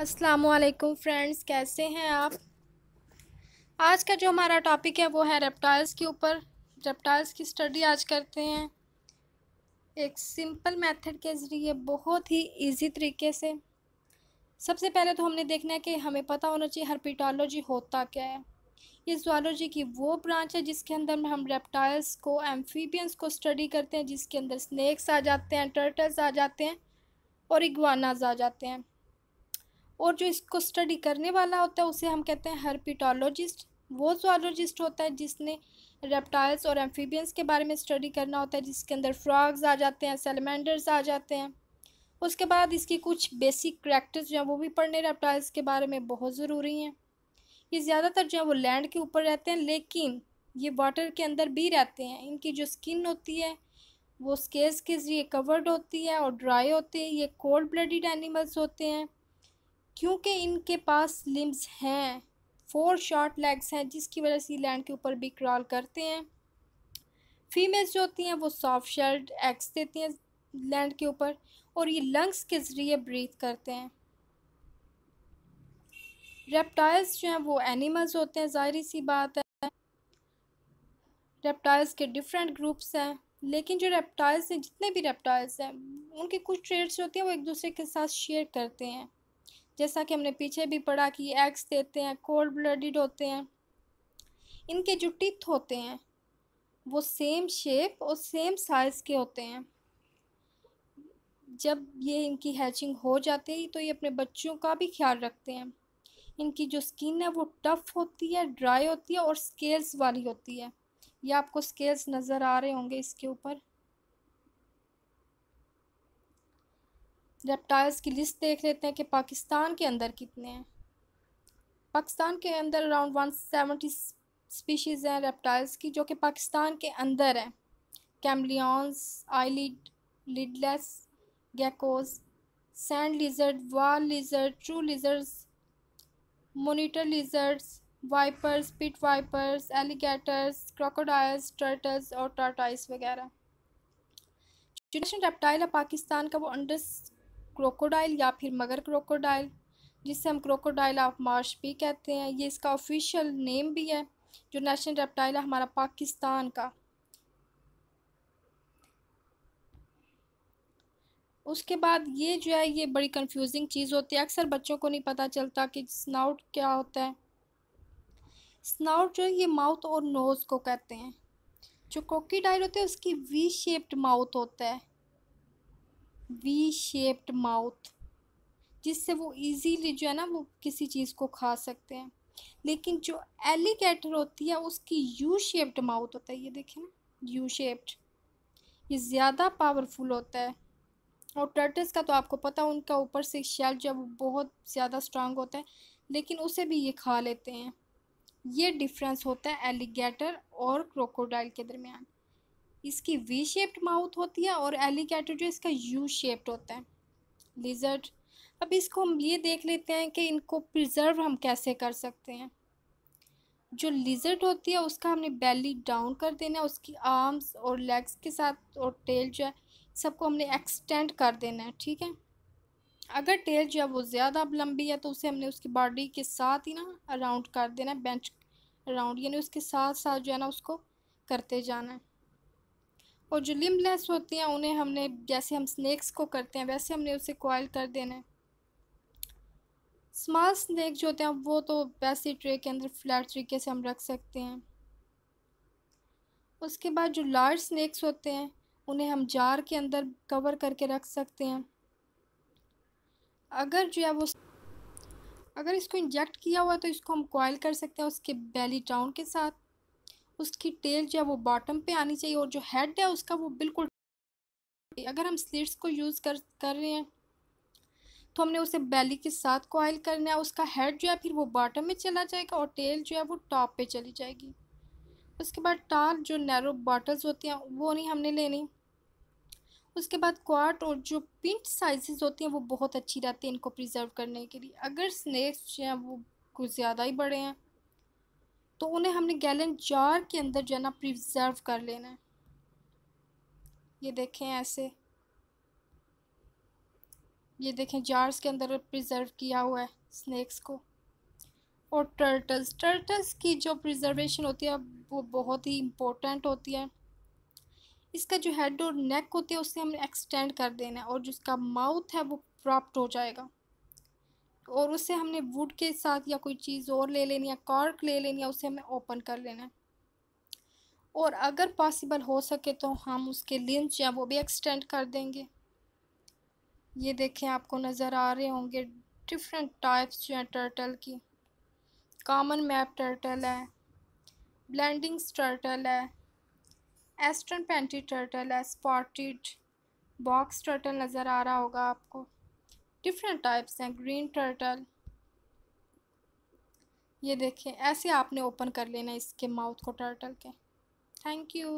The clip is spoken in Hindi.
असलकुम फ्रेंड्स कैसे हैं आप आज का जो हमारा टॉपिक है वो है रेप्टाइल्स के ऊपर रेप्टाइल्स की स्टडी आज करते हैं एक सिंपल मेथड के ज़रिए बहुत ही इजी तरीके से सबसे पहले तो हमने देखना है कि हमें पता होना चाहिए हर्पिटोलॉजी होता क्या है ये जोलॉजी की वो ब्रांच है जिसके अंदर में हम रेप्टाइल्स को एम्फीबियंस को स्टडी करते हैं जिसके अंदर स्नैक्स आ जाते हैं टर्टल्स आ जाते हैं और इगवानाज आ जाते हैं और जो इसको स्टडी करने वाला होता है उसे हम कहते हैं हर्पिटोलॉजिस्ट वो जोलॉजिस्ट होता है जिसने रेप्टाइल्स और एम्फीबियंस के बारे में स्टडी करना होता है जिसके अंदर फ्रॉग्स आ जाते हैं सेलमेंडर्स आ जाते हैं उसके बाद इसकी कुछ बेसिक क्रैक्टर्स जो हैं वो भी पढ़ने रेप्टाइल्स के बारे में बहुत ज़रूरी हैं ये ज़्यादातर जो है वो लैंड के ऊपर रहते हैं लेकिन ये वाटर के अंदर भी रहते हैं इनकी जो स्किन होती है वो स्केल्स के ज़रिए कवर्ड होती है और ड्राई होते हैं ये कोल्ड ब्लडेड एनिमल्स होते हैं क्योंकि इनके पास लिम्स हैं फोर शॉर्ट लेग्स हैं जिसकी वजह से लैंड के ऊपर भी क्रॉल करते हैं फीमेल्स जो होती हैं वो सॉफ्ट शेल्ड एग्स देती हैं लैंड के ऊपर और ये लंग्स के ज़रिए ब्रीथ करते हैं रेप्टाइल्स जो हैं वो एनिमल्स होते हैं ज़ाहरी सी बात है रेप्टाइल्स के डिफरेंट ग्रुप्स हैं लेकिन जो रेप्टाइल्स हैं जितने भी रेप्टाइल्स हैं उनके कुछ ट्रेड्स होते हैं वो एक दूसरे के साथ शेयर करते हैं जैसा कि हमने पीछे भी पढ़ा कि एग्स देते हैं कोल्ड ब्लडेड होते हैं इनके जो टिथ होते हैं वो सेम शेप और सेम साइज़ के होते हैं जब ये इनकी हैचिंग हो जाती है तो ये अपने बच्चों का भी ख्याल रखते हैं इनकी जो स्किन है वो टफ़ होती है ड्राई होती है और स्केल्स वाली होती है ये आपको स्केल्स नज़र आ रहे होंगे इसके ऊपर रेप्टाइल्स की लिस्ट देख लेते हैं कि पाकिस्तान के अंदर कितने हैं पाकिस्तान के अंदर अराउंड वन सेवेंटी स्पीशीज़ हैं रेप्टाइल्स की जो कि पाकिस्तान के अंदर हैं chameleons eyelid lidless geckos sand lizard wall lizard true lizards monitor lizards vipers pit vipers alligators crocodiles turtles और टाटाइस वगैरह जो नेशनल रेप्टाइल है पाकिस्तान का वो अंडर क्रोकोडाइल या फिर मगर क्रोकोडाइल जिसे हम क्रोकोडाइल ऑफ मार्श भी कहते हैं ये इसका ऑफिशियल नेम भी है जो नेशनल रेप्टाइल है हमारा पाकिस्तान का उसके बाद ये जो है ये बड़ी कंफ्यूजिंग चीज़ होती है अक्सर बच्चों को नहीं पता चलता कि स्नाउट क्या होता है स्नाउट जो है ये माउथ और नोज़ को कहते हैं जो कोकीडाइल होते हैं उसकी वी शेप्ड माउथ होता है वी शेप्ड माउथ जिससे वो इजीली जो है ना वो किसी चीज़ को खा सकते हैं लेकिन जो एलिगेटर होती है उसकी यू शेप्ड माउथ होता है ये देखें ना यू शेप्ड ये ज़्यादा पावरफुल होता है और टर्टल्स का तो आपको पता उनका ऊपर से शेल जो है वो बहुत ज़्यादा स्ट्रांग होता है लेकिन उसे भी ये खा लेते हैं ये डिफरेंस होता है एलिगेटर और क्रोकोडाइल के दरमियान इसकी वी शेप्ड माउथ होती है और एलिगेटर जो इसका यू शेप्ड होता है लिजर्ड अब इसको हम ये देख लेते हैं कि इनको प्रिजर्व हम कैसे कर सकते हैं जो लिजर्ड होती है उसका हमने बेली डाउन कर देना है उसकी आर्म्स और लेग्स के साथ और टेल जो है सबको हमने एक्सटेंड कर देना है ठीक है अगर टेल जो है वो ज़्यादा लंबी है तो उसे हमने उसकी बॉडी के साथ ही ना अराउंड कर देना है बेंच अराउंड यानी उसके साथ साथ जो है ना उसको करते जाना है और जो लिम्बलेस होती हैं उन्हें हमने जैसे हम स्नैक्स को करते हैं वैसे हमने उसे कोयल कर देना है स्मॉल स्नैक जो होते हैं वो तो वैसे ट्रे के अंदर फ्लैट तरीके से हम रख सकते हैं उसके बाद जो लार्ज स्नैक्स होते हैं उन्हें हम जार के अंदर कवर करके रख सकते हैं अगर जो है वो अगर इसको इंजेक्ट किया हुआ तो इसको हम कॉयल कर सकते हैं उसके बेली डाउन के साथ उसकी टेल जो है वो बॉटम पे आनी चाहिए और जो हेड है उसका वो बिल्कुल अगर हम स्लीट्स को यूज़ कर कर रहे हैं तो हमने उसे बैली के साथ कोयल करना है उसका हेड जो है फिर वो बॉटम में चला जाएगा और टेल जो है वो टॉप पे चली जाएगी उसके बाद टाल जो नैरो बॉटल्स होती हैं वो नहीं हमने लेनी उसके बाद क्वाट और जो पिंट साइजेस होती हैं वो बहुत अच्छी रहती है इनको प्रिजर्व करने के लिए अगर स्नैक्स जो हैं वो कुछ ज़्यादा ही बड़े हैं तो उन्हें हमने गैलन जार के अंदर जो है ना प्रिजर्व कर लेना है ये देखें ऐसे ये देखें जार्स के अंदर प्रिजर्व किया हुआ है स्नैक्स को और टर्टल्स टर्टल्स की जो प्रिजर्वेशन होती है वो बहुत ही इम्पोर्टेंट होती है इसका जो हेड और नेक होती है उसे हमने एक्सटेंड कर देना है और जिसका माउथ है वो प्रॉप्ट हो जाएगा और उससे हमने वुड के साथ या कोई चीज़ और ले लेनी है कॉर्क ले लेनी है उसे हमें ओपन कर लेना है और अगर पॉसिबल हो सके तो हम उसके लिंच या वो भी एक्सटेंड कर देंगे ये देखें आपको नज़र आ रहे होंगे डिफरेंट टाइप्स जो हैं टर्टल की कॉमन मैप टर्टल है ब्लेंडिंग्स टर्टल है एस्टर्न पेंटी टर्टल है स्पॉटिड बॉक्स टर्टल नज़र आ रहा होगा आपको डिफरेंट टाइप्स हैं ग्रीन टर्टल ये देखें ऐसे आपने ओपन कर लेना इसके माउथ को टर्टल के थैंक यू